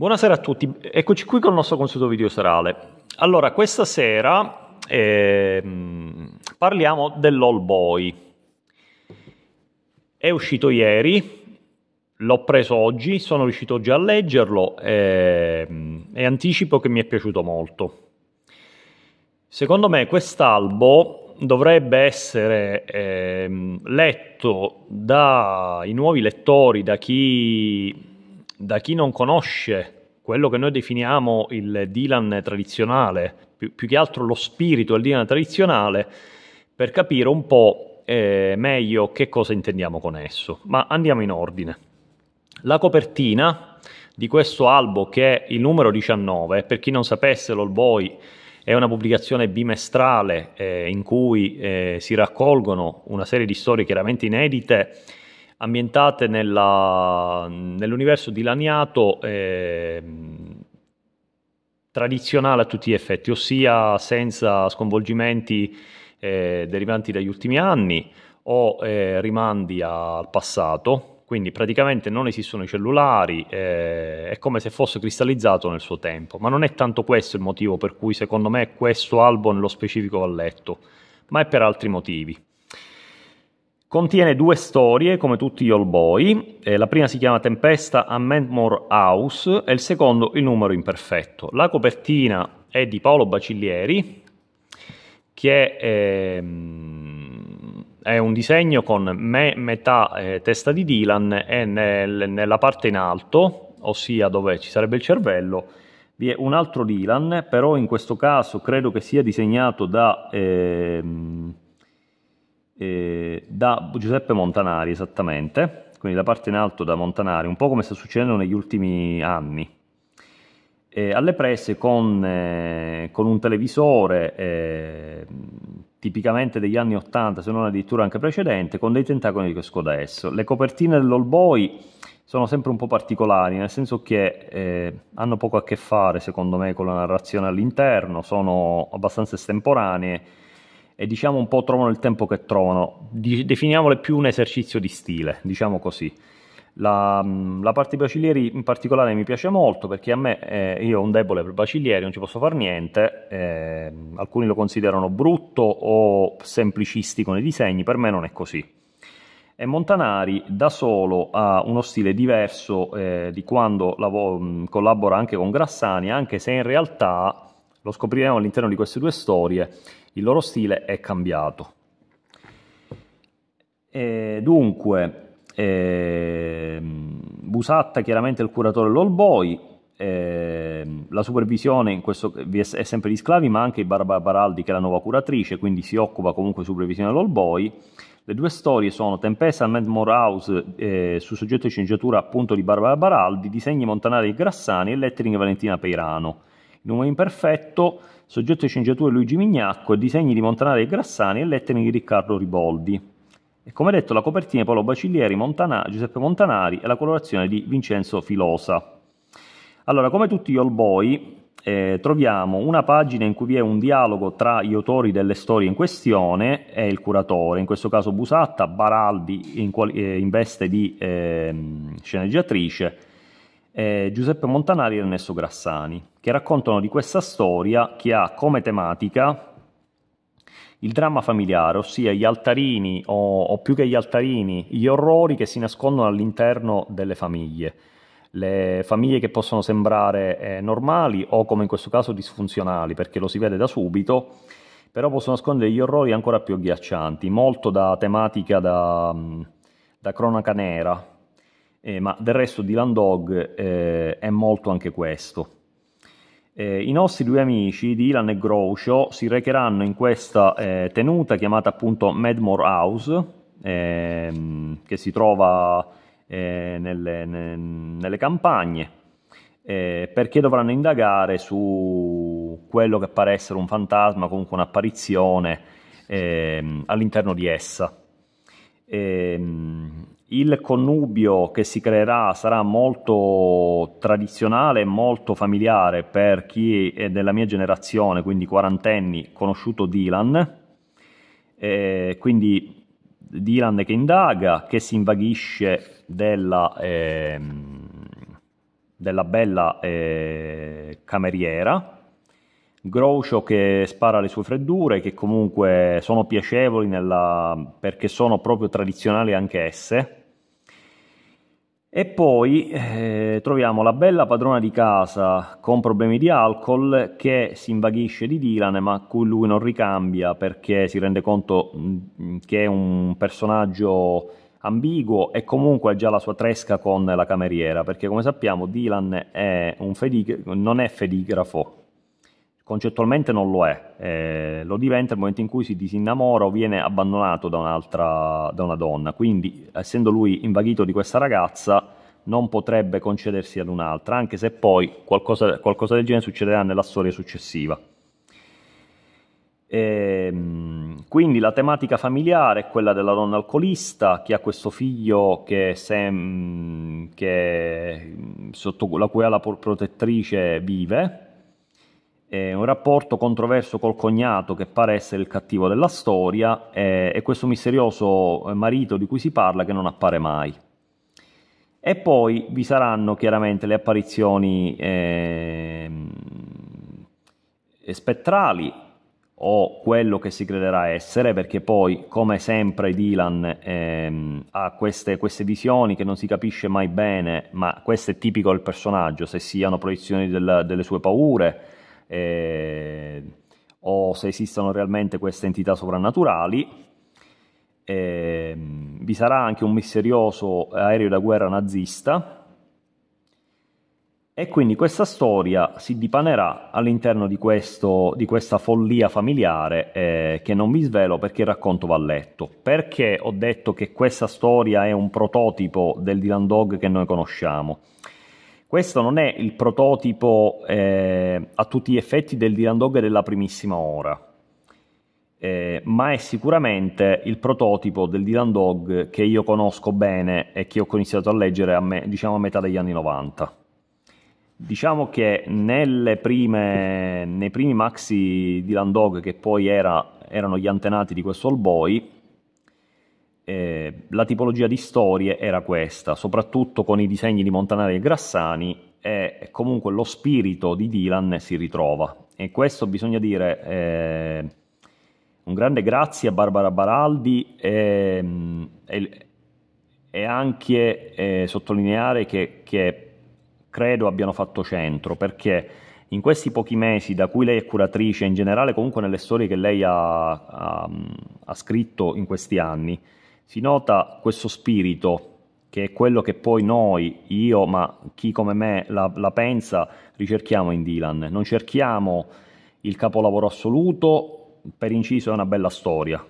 Buonasera a tutti, eccoci qui con il nostro consueto video serale. Allora, questa sera eh, parliamo dell'All Boy. È uscito ieri, l'ho preso oggi, sono riuscito già a leggerlo eh, e anticipo che mi è piaciuto molto. Secondo me quest'albo dovrebbe essere eh, letto dai nuovi lettori, da chi da chi non conosce quello che noi definiamo il Dylan tradizionale, più, più che altro lo spirito del Dylan tradizionale, per capire un po' eh, meglio che cosa intendiamo con esso. Ma andiamo in ordine. La copertina di questo albo che è il numero 19, per chi non sapesse l'All Boy è una pubblicazione bimestrale eh, in cui eh, si raccolgono una serie di storie chiaramente inedite ambientate nella, nell'universo dilaniato eh, tradizionale a tutti gli effetti, ossia senza sconvolgimenti eh, derivanti dagli ultimi anni o eh, rimandi al passato, quindi praticamente non esistono i cellulari, eh, è come se fosse cristallizzato nel suo tempo, ma non è tanto questo il motivo per cui secondo me questo album nello specifico va letto, ma è per altri motivi. Contiene due storie, come tutti gli All Boy. Eh, la prima si chiama Tempesta a Mentmore House e il secondo Il numero imperfetto. La copertina è di Paolo Bacillieri, che è, ehm, è un disegno con me, metà eh, testa di Dylan e nel, nella parte in alto, ossia dove ci sarebbe il cervello, vi è un altro Dylan, però in questo caso credo che sia disegnato da... Eh, eh, da Giuseppe Montanari esattamente, quindi la parte in alto da Montanari, un po' come sta succedendo negli ultimi anni. Eh, alle prese con, eh, con un televisore eh, tipicamente degli anni 80, se non addirittura anche precedente, con dei tentacoli che esco da esso. Le copertine dell'All Boy sono sempre un po' particolari, nel senso che eh, hanno poco a che fare, secondo me, con la narrazione all'interno, sono abbastanza estemporanee e diciamo un po' trovano il tempo che trovano. Di, definiamole più un esercizio di stile, diciamo così. La, la parte bacilieri in particolare mi piace molto perché a me, eh, io ho un debole per bacilieri, non ci posso fare niente, eh, alcuni lo considerano brutto o semplicistico nei disegni, per me non è così. E Montanari da solo ha uno stile diverso eh, di quando lav- collabora anche con Grassani, anche se in realtà lo scopriremo all'interno di queste due storie il loro stile è cambiato. E eh, dunque, eh, Busatta chiaramente è il curatore dell'All Boy, eh, la supervisione in questo, è sempre di Sclavi, ma anche Barbara Baraldi che è la nuova curatrice, quindi si occupa comunque di supervisione dell'All Boy. Le due storie sono Tempesta and Medmore House eh, su soggetto di sceneggiatura appunto di Barbara Baraldi, disegni Montanari e Grassani e lettering Valentina Peirano. In un imperfetto, soggetto di sceneggiatura Luigi Mignacco, disegni di Montanari e Grassani e lettere di Riccardo Riboldi. E come detto, la copertina è Paolo Bacillieri, Montana, Giuseppe Montanari e la colorazione di Vincenzo Filosa. Allora, come tutti gli All Boy, eh, troviamo una pagina in cui vi è un dialogo tra gli autori delle storie in questione e il curatore, in questo caso Busatta, Baraldi in, quali, eh, in veste di eh, sceneggiatrice eh, Giuseppe Montanari e Ernesto Grassani, che raccontano di questa storia che ha come tematica il dramma familiare, ossia gli altarini o, o più che gli altarini, gli orrori che si nascondono all'interno delle famiglie. Le famiglie che possono sembrare eh, normali o come in questo caso disfunzionali, perché lo si vede da subito, però possono nascondere gli orrori ancora più agghiaccianti, molto da tematica da, da cronaca nera, eh, ma del resto Dylan Dog eh, è molto anche questo. Eh, I nostri due amici, Dylan e Groucho, si recheranno in questa eh, tenuta chiamata appunto Madmore House, ehm, che si trova eh, nelle, ne, nelle, campagne, eh, perché dovranno indagare su quello che pare essere un fantasma, comunque un'apparizione ehm, all'interno di essa. Eh, il connubio che si creerà sarà molto tradizionale, molto familiare per chi è della mia generazione, quindi quarantenni, conosciuto Dylan. Eh, quindi Dylan che indaga, che si invaghisce della, eh, della bella eh, cameriera. Groucho che spara le sue freddure, che comunque sono piacevoli nella, perché sono proprio tradizionali anche esse e poi eh, troviamo la bella padrona di casa con problemi di alcol che si invaghisce di Dylan ma cui lui non ricambia perché si rende conto mm, che è un personaggio ambiguo e comunque ha già la sua tresca con la cameriera perché come sappiamo Dylan è fedi- non è fedigrafo concettualmente non lo è, eh, lo diventa nel momento in cui si disinnamora o viene abbandonato da, da una donna, quindi essendo lui invaghito di questa ragazza non potrebbe concedersi ad un'altra, anche se poi qualcosa, qualcosa del genere succederà nella storia successiva. E, ehm, quindi la tematica familiare è quella della donna alcolista che ha questo figlio che, sem- che sotto la cui ala protettrice vive eh, un rapporto controverso col cognato che pare essere il cattivo della storia eh, e questo misterioso eh, marito di cui si parla che non appare mai. E poi vi saranno chiaramente le apparizioni eh, spettrali o quello che si crederà essere, perché poi, come sempre, Dylan ehm, ha queste, queste, visioni che non si capisce mai bene, ma questo è tipico del personaggio, se siano proiezioni del, delle sue paure, eh, o se esistono realmente queste entità sovrannaturali. Eh, vi sarà anche un misterioso aereo da guerra nazista e quindi questa storia si dipanerà all'interno di, questo, di questa follia familiare eh, che non vi svelo perché il racconto va letto. Perché ho detto che questa storia è un prototipo del Dylan Dog che noi conosciamo? Questo non è il prototipo eh, a tutti gli effetti del Dylan Dog della primissima ora, eh, ma è sicuramente il prototipo del Dylan Dog che io conosco bene e che ho iniziato a leggere a, me, diciamo a metà degli anni 90. Diciamo che prime, nei primi maxi Dylan Dog, che poi era, erano gli antenati di questo All Boy, eh, la tipologia di storie era questa, soprattutto con i disegni di Montanari e Grassani e comunque lo spirito di Dylan si ritrova. E questo bisogna dire eh, un grande grazie a Barbara Baraldi ehm, e, e, e anche eh, sottolineare che, che, credo abbiano fatto centro perché in questi pochi mesi da cui lei è curatrice, in generale comunque nelle storie che lei ha, ha, ha scritto in questi anni, si nota questo spirito che è quello che poi noi, io, ma chi come me la, la pensa, ricerchiamo in Dylan. Non cerchiamo il capolavoro assoluto, per inciso è una bella storia,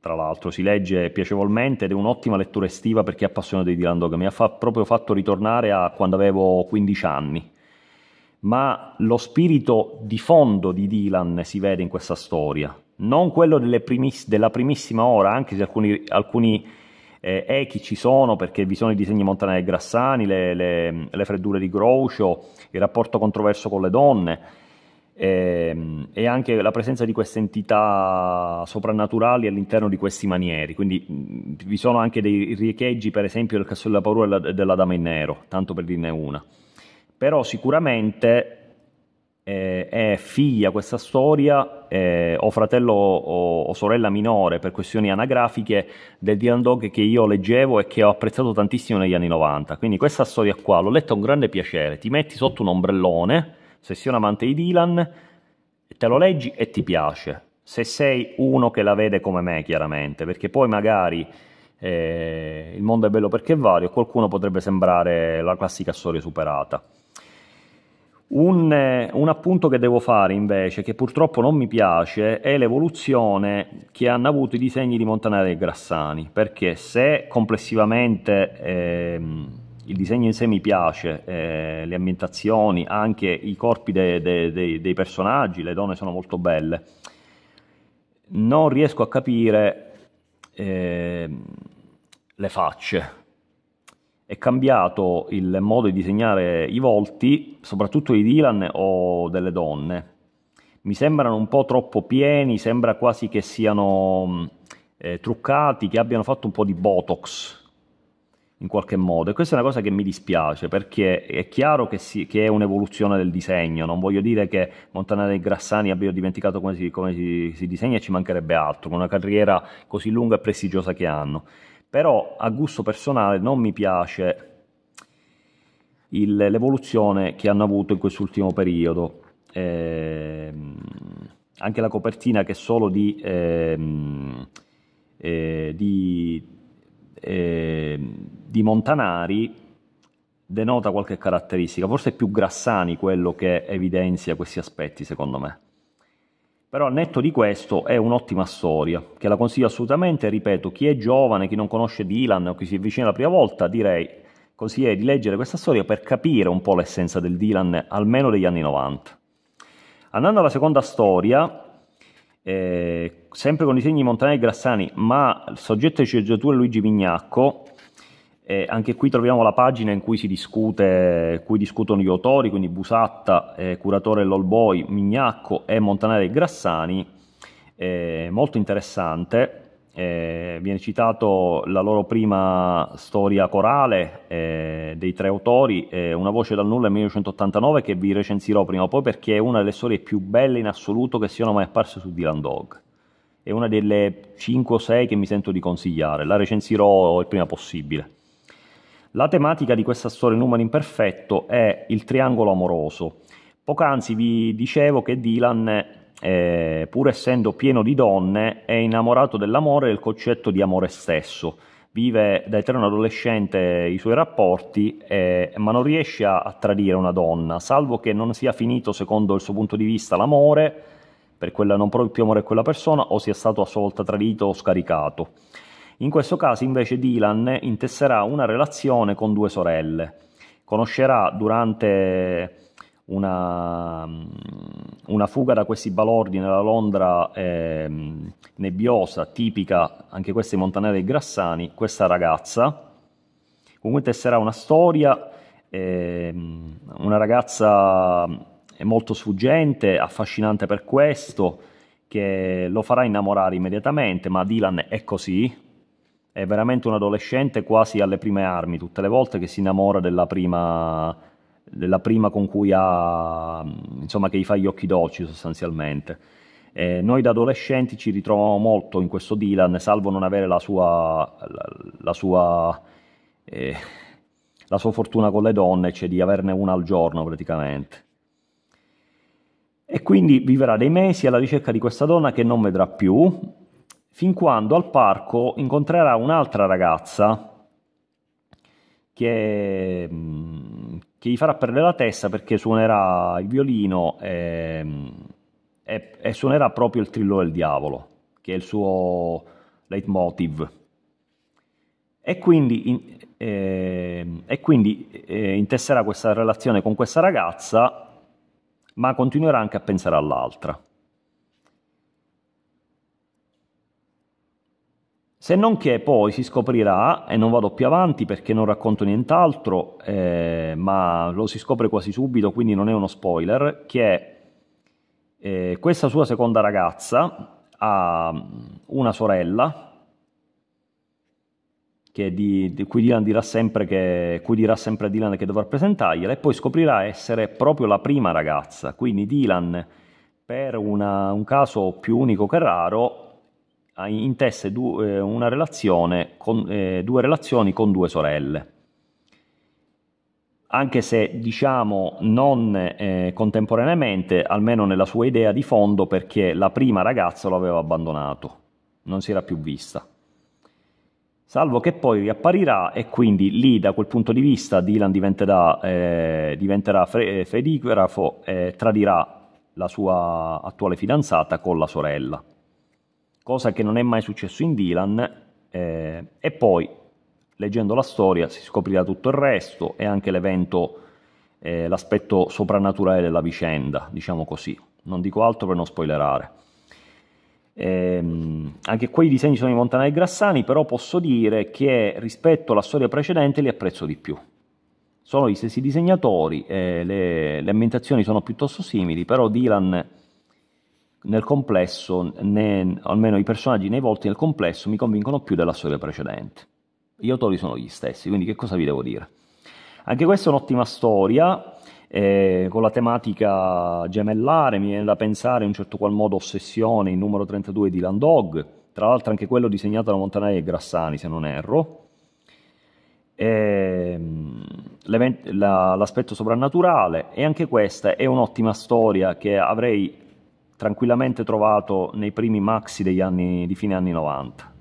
tra l'altro, si legge piacevolmente ed è un'ottima lettura estiva per chi è appassionato di Dylan Dog. Mi ha fa- proprio fatto ritornare a quando avevo 15 anni. Ma lo spirito di fondo di Dylan si vede in questa storia non quello primiss- della primissima ora, anche se alcuni, alcuni eh, echi ci sono perché vi sono i disegni Montanelli e Grassani, le, le, le, freddure di Groucho, il rapporto controverso con le donne ehm, e anche la presenza di queste entità soprannaturali all'interno di questi manieri. Quindi mh, vi sono anche dei riecheggi, per esempio, del Castello della Paura e della, della Dama in Nero, tanto per dirne una. Però sicuramente eh, è figlia questa storia eh, o fratello o, o, sorella minore per questioni anagrafiche del Dylan Dog che io leggevo e che ho apprezzato tantissimo negli anni 90. Quindi questa storia qua l'ho letta con grande piacere, ti metti sotto un ombrellone, se sei un amante di Dylan, te lo leggi e ti piace. Se sei uno che la vede come me, chiaramente, perché poi magari eh, il mondo è bello perché è vario, qualcuno potrebbe sembrare la classica storia superata. Un, eh, un, appunto che devo fare invece, che purtroppo non mi piace, è l'evoluzione che hanno avuto i disegni di Montanari e Grassani, perché se complessivamente eh, il disegno in sé mi piace, eh, le ambientazioni, anche i corpi de, de, de, dei personaggi, le donne sono molto belle, non riesco a capire eh, le facce è cambiato il modo di disegnare i volti, soprattutto di Dylan o delle donne. Mi sembrano un po' troppo pieni, sembra quasi che siano mm, eh, truccati, che abbiano fatto un po' di botox in qualche modo. E questa è una cosa che mi dispiace perché è chiaro che, si, che è un'evoluzione del disegno. Non voglio dire che Montanari e Grassani abbiano dimenticato come si, come si, si disegna, ci mancherebbe altro, con una carriera così lunga e prestigiosa che hanno però a gusto personale non mi piace il, l'evoluzione che hanno avuto in quest'ultimo periodo. Eh, anche la copertina che è solo di, eh, eh, di, ehm, di Montanari denota qualche caratteristica, forse è più Grassani quello che evidenzia questi aspetti secondo me. Però al netto di questo è un'ottima storia, che la consiglio assolutamente, ripeto, chi è giovane, chi non conosce Dylan o chi si avvicina la prima volta, direi consiglierei di leggere questa storia per capire un po' l'essenza del Dylan, almeno degli anni 90. Andando alla seconda storia, eh, sempre con disegni Montanelli e Grassani, ma il soggetto di sceneggiatura è Luigi Mignacco, eh, anche qui troviamo la pagina in cui si discute, cui discutono gli autori, quindi Busatta, eh, curatore dell'Olboi, Mignacco e Montanari e Grassani, eh, molto interessante. Eh, viene citato la loro prima storia corale eh, dei tre autori, eh, Una voce dal nulla 1989 che vi recensirò prima o poi perché è una delle storie più belle in assoluto che siano mai apparse su Dylan Dog. È una delle 5 o 6 che mi sento di consigliare, la recensirò il prima possibile. La tematica di questa storia numero imperfetto è il triangolo amoroso. Poc'anzi vi dicevo che Dylan, eh, pur essendo pieno di donne, è innamorato dell'amore e del concetto di amore stesso. Vive da eterno adolescente i suoi rapporti, eh, ma non riesce a tradire una donna, salvo che non sia finito, secondo il suo punto di vista, l'amore per quella non proprio amore a quella persona o sia stato a sua volta tradito o scaricato. In questo caso invece Dylan intesserà una relazione con due sorelle. Conoscerà durante una, mm, una fuga da questi balordi nella Londra eh, nebbiosa, tipica anche questa di Montanera dei Grassani, questa ragazza. Comunque intesserà una storia, eh, una ragazza mm, molto sfuggente, affascinante per questo, che lo farà innamorare immediatamente, ma Dylan è così, è veramente un adolescente quasi alle prime armi, tutte le volte che si innamora della prima, della prima con cui ha, insomma, che gli fa gli occhi dolci sostanzialmente. E eh, noi da adolescenti ci ritroviamo molto in questo Dylan, salvo non avere la sua, la, la sua, eh, la sua fortuna con le donne, cioè di averne una al giorno praticamente. E quindi vivrà dei mesi alla ricerca di questa donna che non vedrà più, fin quando al parco incontrerà un'altra ragazza che, mm, che, gli farà perdere la testa perché suonerà il violino e, e, e suonerà proprio il trillo del diavolo, che è il suo leitmotiv. E quindi, in, eh, e quindi eh, intesserà questa relazione con questa ragazza, ma continuerà anche a pensare all'altra. Se non che poi si scoprirà, e non vado più avanti perché non racconto nient'altro, eh, ma lo si scopre quasi subito, quindi non è uno spoiler, che eh, questa sua seconda ragazza ha mm, una sorella, di, di cui, Dylan dirà sempre che, cui dirà sempre a Dylan che dovrà presentargliela, e poi scoprirà essere proprio la prima ragazza. Quindi Dylan, per una, un caso più unico che raro, intesse du, eh, una relazione con, eh, due relazioni con due sorelle. Anche se diciamo non eh, contemporaneamente, almeno nella sua idea di fondo, perché la prima ragazza lo aveva abbandonato, non si era più vista. Salvo che poi riapparirà e quindi lì da quel punto di vista Dylan diventerà, eh, diventerà fre- eh, fedigrafo e tradirà la sua attuale fidanzata con la sorella cosa che non è mai successo in Dylan, eh, e poi leggendo la storia si scoprirà tutto il resto e anche l'evento, eh, l'aspetto soprannaturale della vicenda, diciamo così. Non dico altro per non spoilerare. Eh, anche quei disegni sono di Montana e Grassani, però posso dire che rispetto alla storia precedente li apprezzo di più. Sono gli stessi disegnatori, eh, le, le ambientazioni sono piuttosto simili, però Dylan nel complesso, né, almeno i personaggi nei volti nel complesso mi convincono più della storia precedente. Gli autori sono gli stessi, quindi che cosa vi devo dire? Anche questa è un'ottima storia, eh, con la tematica gemellare, mi viene da pensare in un certo qual modo Ossessione, in numero 32 di Landog, tra l'altro anche quello disegnato da Montanelli e Grassani, se non erro. Eh, la, l'aspetto soprannaturale e anche questa è un'ottima storia che avrei tranquillamente trovato nei primi maxi degli anni, di fine anni 90.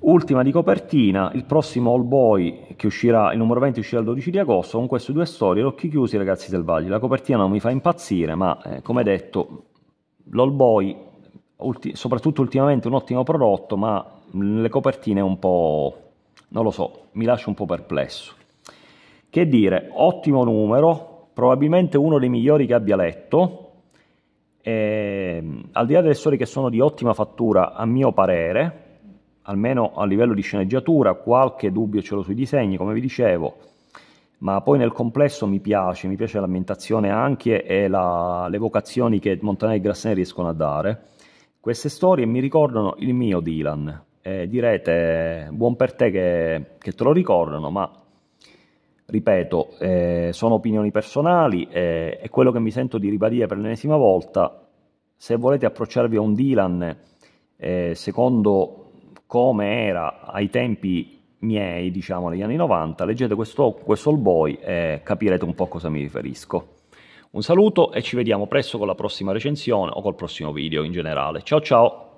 Ultima di copertina, il prossimo All Boy che uscirà, il numero 20 uscirà il 12 di agosto, con queste due storie, l'occhi chiusi ragazzi selvaggi. La copertina non mi fa impazzire, ma eh, come detto, l'All Boy, ulti- soprattutto ultimamente un ottimo prodotto, ma le copertine un po', non lo so, mi lascia un po' perplesso. Che dire, ottimo numero, probabilmente uno dei migliori che abbia letto, e, ehm, al di là delle storie che sono di ottima fattura, a mio parere, almeno a livello di sceneggiatura, qualche dubbio ce l'ho sui disegni, come vi dicevo, ma poi nel complesso mi piace, mi piace l'ambientazione anche e la, le vocazioni che Montanelli e Grassini riescono a dare. Queste storie mi ricordano il mio Dylan, eh, direte buon per te che, che te lo ricordano, ma ripeto, eh, sono opinioni personali eh, e quello che mi sento di ribadire per l'ennesima volta, se volete approcciarvi a un Dylan eh, secondo come era ai tempi miei, diciamo negli anni 90, leggete questo, questo All Boy e capirete un po' a cosa mi riferisco. Un saluto e ci vediamo presto con la prossima recensione o col prossimo video in generale. Ciao ciao!